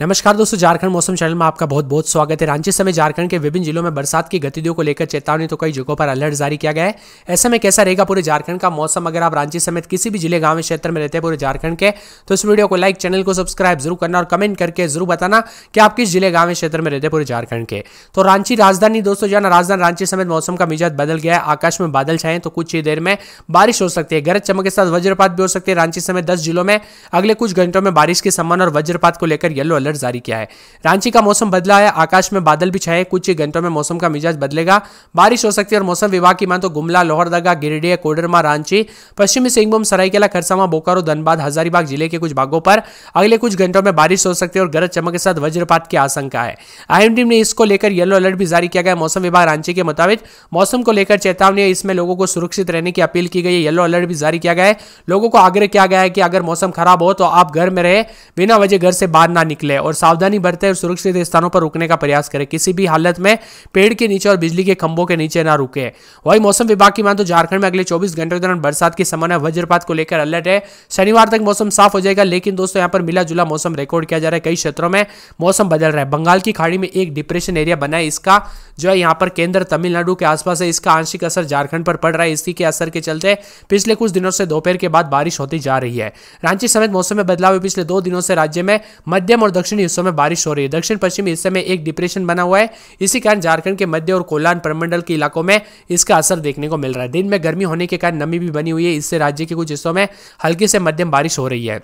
नमस्कार दोस्तों झारखंड मौसम चैनल में आपका बहुत बहुत स्वागत है रांची समय झारखंड के विभिन्न जिलों में बरसात की गतिविधियों को लेकर चेतावनी तो कई जगहों पर अलर्ट जारी किया गया है ऐसे में कैसा रहेगा पूरे झारखंड का मौसम अगर आप रांची समेत किसी भी जिले गांव क्षेत्र में रहते हैं पूरे झारखंड के तो इस वीडियो को लाइक चैनल को सब्सक्राइब जरूर करना और कमेंट करके जरूर बताना कि आप किस जिले गांव क्षेत्र में रहते हैं पूरे झारखंड के तो रांची राजधानी दोस्तों जाना राजधानी रांची समेत मौसम का मिजाज बदल गया है आकाश में बादल छाए तो कुछ ही देर में बारिश हो सकती है गरज चमक के साथ वज्रपात भी हो सकती है रांची समेत दस जिलों में अगले कुछ घंटों में बारिश की सम्मान और वज्रपात को लेकर येलो अलर्ट अलर्ट जारी किया है रांची का मौसम बदला है आकाश में बादल भी छाए कुछ ही घंटों में मौसम का मिजाज बदलेगा बारिश हो सकती है और मौसम विभाग की मान तो गुमला लोहरदगा गिरिडीह कोडरमा रांची पश्चिमी सिंहभूम सरायकेला खरसावा बोकारो धनबाद हजारीबाग जिले के कुछ भागों पर अगले कुछ घंटों में बारिश हो सकती है और गरज चमक के साथ वज्रपात की आशंका है आईएमडी ने इसको लेकर येलो अलर्ट भी जारी किया गया मौसम विभाग रांची के मुताबिक मौसम को लेकर चेतावनी है इसमें लोगों को सुरक्षित रहने की अपील की गई है येलो अलर्ट भी जारी किया गया है लोगों को आग्रह किया गया है कि अगर मौसम खराब हो तो आप घर में रहे बिना वजह घर से बाहर ना निकले है और सावधानी बरते और सुरक्षित स्थानों पर रुकने का प्रयास करें किसी भी हालत में पेड़ के नीचे और बिजली के खंभों के नीचे ना रुके वही मौसम विभाग की मान तो झारखंड में अगले चौबीस घंटे के दौरान बरसात की संभावना वज्रपात को लेकर अलर्ट है शनिवार तक मौसम साफ हो जाएगा लेकिन दोस्तों यहाँ पर मिला जुला मौसम रिकॉर्ड किया जा रहा है कई क्षेत्रों में मौसम बदल रहा है बंगाल की खाड़ी में एक डिप्रेशन एरिया बना है इसका जो है यहाँ पर केंद्र तमिलनाडु के आसपास है इसका आंशिक असर झारखंड पर पड़ रहा है इसी के असर के चलते पिछले कुछ दिनों से दोपहर के बाद बारिश होती जा रही है रांची समेत मौसम में बदलाव पिछले दो दिनों से राज्य में मध्यम और दक्षिण दक्षिणी हिस्सों में बारिश हो रही है दक्षिण पश्चिमी हिस्से में एक डिप्रेशन बना हुआ है इसी कारण झारखंड के मध्य और कोलान प्रमंडल के इलाकों में इसका असर देखने को मिल रहा है दिन में गर्मी होने के कारण नमी भी बनी हुई है इससे राज्य के कुछ हिस्सों में हल्की से मध्यम बारिश हो रही है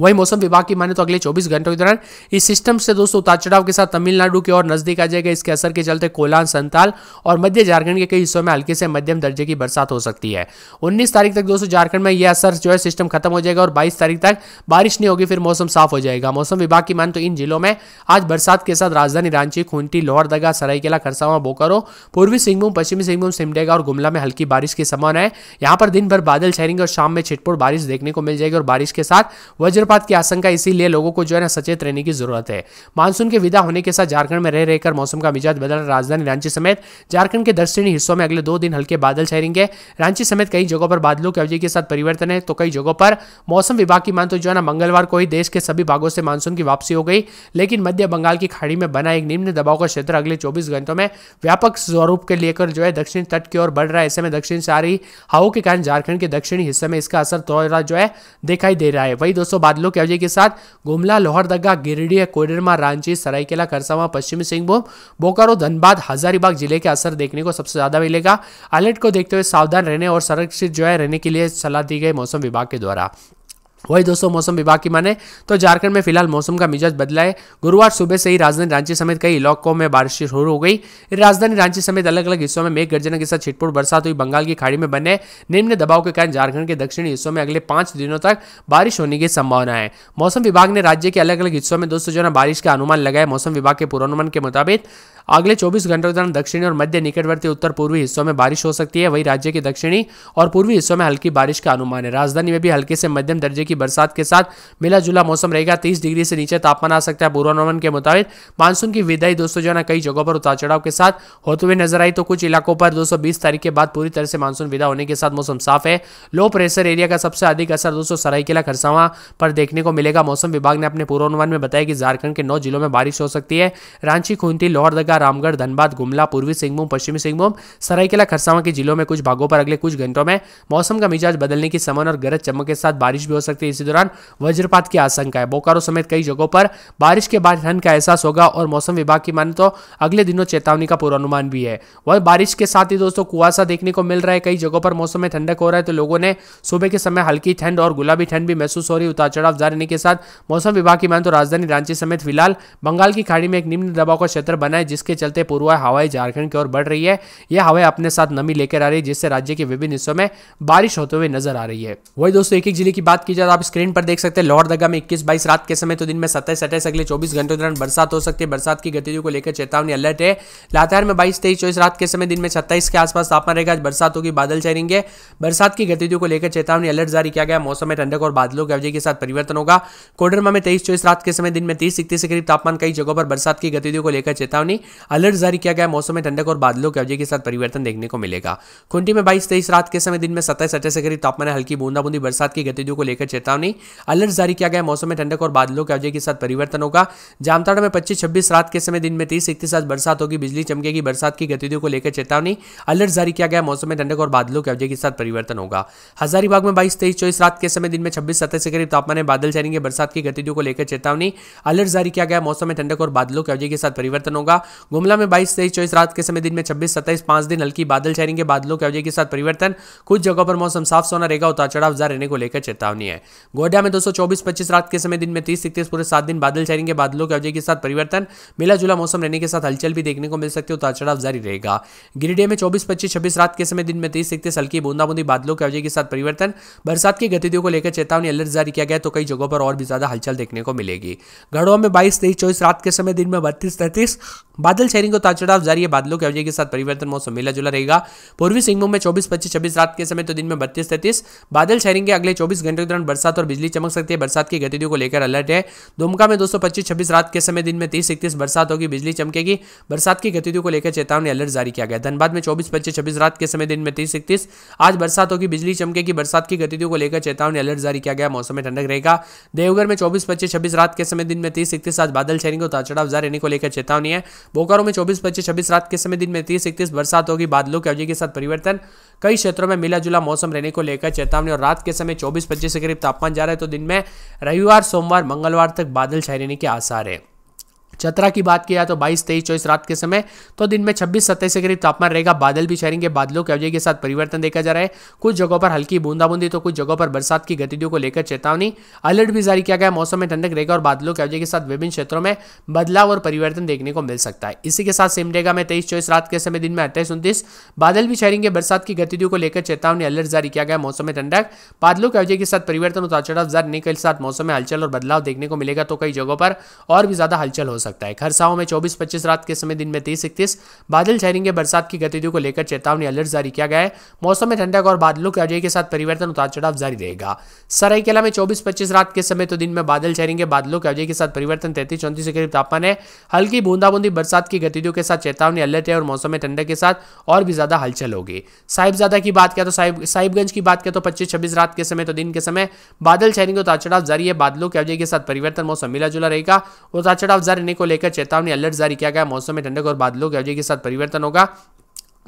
वहीं मौसम विभाग की माने तो अगले 24 घंटों के दौरान इस सिस्टम से दोस्तों उतार चढ़ाव के साथ तमिलनाडु की ओर नजदीक आ जाएगा इसके असर के चलते कोलान संताल और मध्य झारखंड के कई हिस्सों में हल्के से मध्यम दर्जे की बरसात हो सकती है 19 तारीख तक दोस्तों झारखंड में यह असर जो है सिस्टम खत्म हो जाएगा और बाईस तारीख तक बारिश नहीं होगी फिर मौसम साफ हो जाएगा मौसम विभाग की माने तो इन जिलों में आज बरसात के साथ राजधानी रांची खूंटी लोहरदगा सरायकेला खरसावा बोकारो पूर्वी सिंहभूम पश्चिमी सिंहभूम सिमडेगा और गुमला में हल्की बारिश की संभावना है यहाँ पर दिन भर बादल छहरेंगे और शाम में छिटपुट बारिश देखने को मिल जाएगी और बारिश के साथ वज्र वज्रपात की आशंका इसीलिए लोगों को जो है ना सचेत रहने की जरूरत है मानसून के विदा होने के साथ झारखंड में रह रहकर मौसम का मिजाज बदल राजधानी रांची समेत झारखंड के दक्षिणी हिस्सों में अगले दो दिन हल्के बादल छहरेंगे रांची समेत कई जगहों पर बादलों की अवधि के साथ परिवर्तन है तो कई जगहों पर मौसम विभाग की मान तो जो है ना मंगलवार को ही देश के सभी भागों से मानसून की वापसी हो गई लेकिन मध्य बंगाल की खाड़ी में बना एक निम्न दबाव का क्षेत्र अगले चौबीस घंटों में व्यापक स्वरूप के लेकर जो है दक्षिण तट की ओर बढ़ रहा है ऐसे में दक्षिण रही हवाओं के कारण झारखंड के दक्षिणी हिस्से में इसका असर थोड़ा जो है दिखाई दे रहा है वही दोस्तों बादलों की वजह के साथ गुमला लोहरदगा गिरिडीह कोडरमा रांची सरायकेला खरसावा पश्चिमी सिंहभूम बोकारो धनबाद हजारीबाग जिले के असर देखने को सबसे ज्यादा मिलेगा अलर्ट को देखते हुए सावधान रहने और संरक्षित जो है रहने के लिए सलाह दी गई मौसम विभाग के द्वारा वही दोस्तों मौसम विभाग की माने तो झारखंड में फिलहाल मौसम का मिजाज बदला है गुरुवार सुबह से ही राजधानी रांची समेत कई इलाकों में बारिश शुरू हो गई राजधानी रांची समेत अलग अलग हिस्सों में मेघ गर्जना के साथ छिटपुट बरसात हुई बंगाल की खाड़ी में बने निम्न दबाव के कारण झारखंड के दक्षिणी हिस्सों में अगले पांच दिनों तक बारिश होने की संभावना है मौसम विभाग ने राज्य के अलग अलग हिस्सों में दोस्तों जो है बारिश का अनुमान लगाया मौसम विभाग के पूर्वानुमान के मुताबिक अगले 24 घंटों के दौरान दक्षिणी और मध्य निकटवर्ती उत्तर पूर्वी हिस्सों में बारिश हो सकती है वहीं राज्य के दक्षिणी और पूर्वी हिस्सों में हल्की बारिश का अनुमान है राजधानी में भी हल्के से मध्यम दर्जे की बरसात के साथ मिला जुला मौसम रहेगा तीस डिग्री से नीचे तापमान आ सकता है पूर्वानुमान के मुताबिक मानसून की विदाई दोस्तों जो है कई जगहों पर उतार चढ़ाव के साथ होते हुए नजर आई तो कुछ इलाकों पर दो तारीख के बाद पूरी तरह से मानसून विदा होने के साथ मौसम साफ है लो प्रेशर एरिया का सबसे अधिक असर दोस्तों सरायकेला खरसावा पर देखने को मिलेगा मौसम विभाग ने अपने पूर्वानुमान में बताया कि झारखंड के नौ जिलों में बारिश हो सकती है रांची खूंती लोहरदगा रामगढ़ धनबाद गुमला पूर्वी सिंहभूम पश्चिमी सिंहभूम सरायकेला खरसावा के जिलों में कुछ भागों पर अगले कुछ घंटों में मौसम का मिजाज बदलने की समान और गरज चमक के साथ बारिश भी हो सकती सकती है इसी दौरान वज्रपात की आशंका है बोकारो समेत कई जगहों पर बारिश के बाद ठंड का एहसास होगा और मौसम विभाग की माने तो अगले दिनों चेतावनी का पूर्वानुमान भी है वह बारिश के साथ ही दोस्तों कुआसा देखने को मिल रहा है कई जगहों पर मौसम में ठंडक हो रहा है तो लोगों ने सुबह के समय हल्की ठंड और गुलाबी ठंड भी महसूस हो रही उतार चढ़ाव जारी के साथ मौसम विभाग की माने तो राजधानी रांची समेत फिलहाल बंगाल की खाड़ी में एक निम्न दबाव का क्षेत्र बना है जिसके चलते पूर्वा हवाएं झारखंड की ओर बढ़ रही है यह हवाएं अपने साथ नमी लेकर आ रही है जिससे राज्य के विभिन्न हिस्सों में बारिश होते हुए नजर आ रही है वही दोस्तों एक एक जिले की बात की जाए तो आप स्क्रीन पर देख सकते हैं लोहरदगा में इक्कीस बाईस रात के समय तो दिन में सत्ताईस अट्ठाईस अगले चौबीस घंटों दौरान बरसात हो सकती है बरसात की गतिविधियों को लेकर चेतावनी अलर्ट है लातार में बाईस तेईस चौबीस रात के समय दिन में सत्ताईस के आसपास तापमान रहेगा बरसात होगी बादल छाएंगे बरसात की गतिविधियों को लेकर चेतावनी अलर्ट जारी किया गया मौसम में ठंडक और बादलों के अवधि के साथ परिवर्तन होगा कोडरमा में तेईस चौबीस रात के समय दिन में तीस इकतीस के करीब तापमान कई जगहों पर बरसात की गतिविधियों को लेकर चेतावनी अलर्ट जारी किया गया मौसम में ठंडक और बादलों के अवधि के साथ परिवर्तन देखने को मिलेगा खुंटी में बाईस तेईस रात के समय दिन में सत्ताईस अट्ठाईस के करीब तापमान हल्की बूंदाबूंदी बरसात की गतिविधियों को लेकर चेतावनी अलर्ट जारी किया गया मौसम में ठंडक और बादलों के अवजय के साथ परिवर्तन होगा जामताड़ा में पच्चीस छब्बीस रात के समय दिन में तीस इकतीस आज बरसात होगी बिजली चमकेगी बरसात की गतिविधियों को लेकर चेतावनी अलर्ट जारी किया गया मौसम में ठंडक और बादलों के अवजय के साथ परिवर्तन होगा हजारीबाग में बाईस तेईस चौबीस रात के समय दिन में छब्बीस सत्ताईस के करीब तापमान में बादल छाएंगे बरसात की गतिविधियों को लेकर चेतावनी अलर्ट जारी किया गया मौसम में ठंडक और बादलों के अवजय के साथ परिवर्तन होगा गुमला में बाईस तेईस चौबीस रात के समय दिन में छब्बीस सत्ताईस पांच दिन हल्की बादल छाएंगे बादलों के अवजय के साथ परिवर्तन कुछ जगहों पर मौसम साफ सोना रहेगा उतार चढ़ाव जारी रहने को लेकर चेतावनी है गोड्डा में दोस्तों चौबीस पच्चीस रात के समय दिन में तीस इकतीस पूरे सात दिन बादल छाएंगे बादलों के अवजय के साथ परिवर्तन मिला जुला मौसम रहने के साथ हलचल भी देखने को मिल सकती है उतार चढ़ाव जारी रहेगा गिरिडीह में चौबीस पच्चीस छब्बीस रात के समय दिन में तीस इकतीस हल्की बूंदाबूंदी बादलों के अवजय के साथ परिवर्तन बरसात की गतिविधियों को लेकर चेतावनी अलर्ट जारी किया गया तो कई जगहों पर और भी ज्यादा हलचल देखने को मिलेगी गढ़वा में बाईस तेईस चौबीस रात के समय दिन में बत्तीस तैतीस बादल छहरी को ताचड़ाव जारी है बादलों के अवजय के साथ परिवर्तन मौसम मिला जुला रहेगा पूर्वी सिंहभूम में चौबीस पच्चीस छब्बीस रात के समय तो दिन में बत्तीस तैतीस बादल छहरी के अगले चौबीस घंटे के दौरान बरसात और बिजली चमक सकती है बरसात की गतिविधियों को लेकर अलर्ट है दुमका में दोस्तों पच्चीस छब्बीस रात के समय दिन में तीस इकतीस बरसात होगी बिजली चमकेगी बरसात की गतिविधियों को लेकर चेतावनी अलर्ट जारी किया गया धनबाद में चौबीस पच्चीस छब्बीस रात के समय दिन में तीस इकतीस आज बरसात होगी बिजली चमकेगी बरसात की गतिविधियों को लेकर चेतावनी अलर्ट जारी किया गया मौसम में ठंडक रहेगा देवघर में चौबीस पच्चीस छब्बीस रात के समय दिन में तीस इकतीस आज बादल छेरेंगे को तो ताचड़ाव जारी रहने को लेकर चेतावनी है बोकारो में चौबीस पच्चीस छब्बीस रात के समय दिन में तीस इकतीस बरसात होगी बादलों के अवजी के साथ परिवर्तन कई क्षेत्रों में मिला जुला मौसम रहने को लेकर चेतावनी और रात के समय चौबीस पच्चीस के करीब तापमान जा रहा है तो दिन में रविवार सोमवार मंगलवार तक बादल छाए रहने के आसार है चतरा की बात किया तो 22 तेईस चौबीस रात के समय तो दिन में 26 सत्ताईस के करीब तापमान रहेगा बादल भी छाएंगे बादलों के अवजय के साथ परिवर्तन देखा जा रहा है कुछ जगहों पर हल्की बूंदाबूंदी तो कुछ जगहों पर बरसात की गतिविधियों को लेकर चेतावनी अलर्ट भी जारी किया गया मौसम में ठंडक रहेगा और बादलों के अवजय के साथ विभिन्न क्षेत्रों में बदलाव और परिवर्तन देखने को मिल सकता है इसी के साथ सिमडेगा में तेईस चौबीस रात के समय दिन में अट्ठाईस उन्तीस बादल भी छहेंगे बरसात की गतिविधियों को लेकर चेतावनी अलर्ट जारी किया गया मौसम में ठंडक बादलों के अवजय के साथ परिवर्तन और चढ़ाव जारी के साथ मौसम में हलचल और बदलाव देखने को मिलेगा तो कई जगहों पर और भी ज्यादा हलचल हो सकता है खरसाओं में चौबीस पच्चीस रात के समय दिन में तेईस इकतीस बादल छहरेंगे बरसात की गतिविधियों को लेकर चेतावनी अलर्ट जारी किया गया है मौसम में ठंडक और बादलों के अजय के साथ परिवर्तन उतार चढ़ाव जारी रहेगा सरायकेला में चौबीस पच्चीस रात के समय तो दिन में बादल छहरेंगे बादलों के अजय के साथ परिवर्तन तैतीस चौंतीस के करीब तापमान है हल्की बूंदाबूंदी बरसात की गतिविधियों के साथ चेतावनी अलर्ट है और मौसम में ठंडक के साथ और भी ज्यादा हलचल होगी साहिबजादा की बात किया तो साहिबगंज की बात किया तो पच्चीस छब्बीस रात के समय तो दिन के समय बादल छहरेंगे उतार चढ़ाव जारी है बादलों के अजय के साथ परिवर्तन मौसम मिला जुला रहेगा उतार चढ़ाव जारी को लेकर चेतावनी अलर्ट जारी किया गया मौसम में ठंडक और बादलों के अवजय के साथ परिवर्तन होगा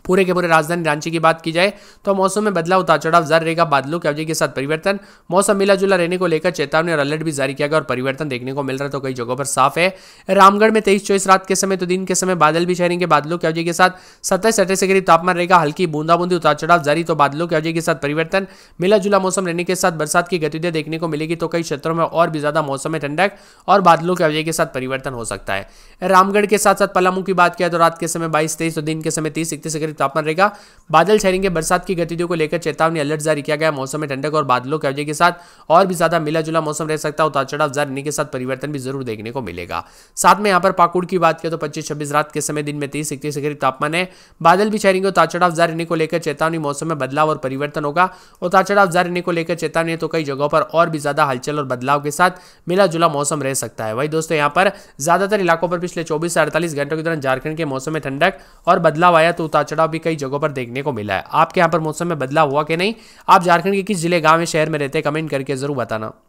पूरे के पूरे राजधानी रांची की बात की जाए तो मौसम में बदलाव उतार चढ़ाव जारी रहेगा बादलों की अवधि के साथ परिवर्तन मौसम मिला जुला रहने को लेकर चेतावनी और अलर्ट भी जारी किया गया और परिवर्तन देखने को मिल रहा है तो कई जगहों पर साफ है रामगढ़ में तेईस चौबीस रात के समय तो दिन के समय बादल भी छहरेंगे बादलों की अवधि के साथ सत्ताईस अट्ठाईस के करीब तापमान रहेगा हल्की बूंदाबूंदी उतार चढ़ाव जारी तो बादलों की अवधि के साथ परिवर्तन मिला जुला मौसम रहने के साथ बरसात की गतिविधियां देखने को मिलेगी तो कई क्षेत्रों में और भी ज्यादा मौसम में ठंडक और बादलों की अवधि के साथ परिवर्तन हो सकता है रामगढ़ के साथ साथ पलामू की बात किया तो रात के समय बाईस तेईस तो दिन के समय तीस इकतीस करीब तापमान रहेगा बादल छहरी के बरसात की गतिविधियों को लेकर चेतावनी अलर्ट जारी किया गया मौसम में ठंडक और बादलों की वजह के साथ और भी ज्यादा मिला जुला मौसम रह सकता है उतार चढ़ाव जारी के साथ परिवर्तन भी जरूर देखने को मिलेगा साथ में यहाँ पर पाकुड़ की बात करें तो पच्चीस छब्बीस रात के समय दिन में तीस इकतीस के करीब तापमान है बादल भी छाएंगे उतार चढ़ाव जारी रहने को लेकर चेतावनी मौसम में बदलाव और परिवर्तन होगा उतार चढ़ाव जारी रहने को लेकर चेतावनी है तो कई जगहों पर और भी ज्यादा हलचल और बदलाव के साथ मिला जुला मौसम रह सकता है वही दोस्तों यहाँ पर ज्यादातर इलाकों पर पिछले चौबीस से अड़तालीस घंटों के दौरान झारखंड के मौसम में ठंडक और बदलाव आया तो उतार चढ़ाव भी कई जगहों पर देखने को मिला है आपके यहाँ पर मौसम में बदलाव हुआ कि नहीं आप झारखंड के किस जिले गाँव में शहर में रहते कमेंट करके जरूर बताना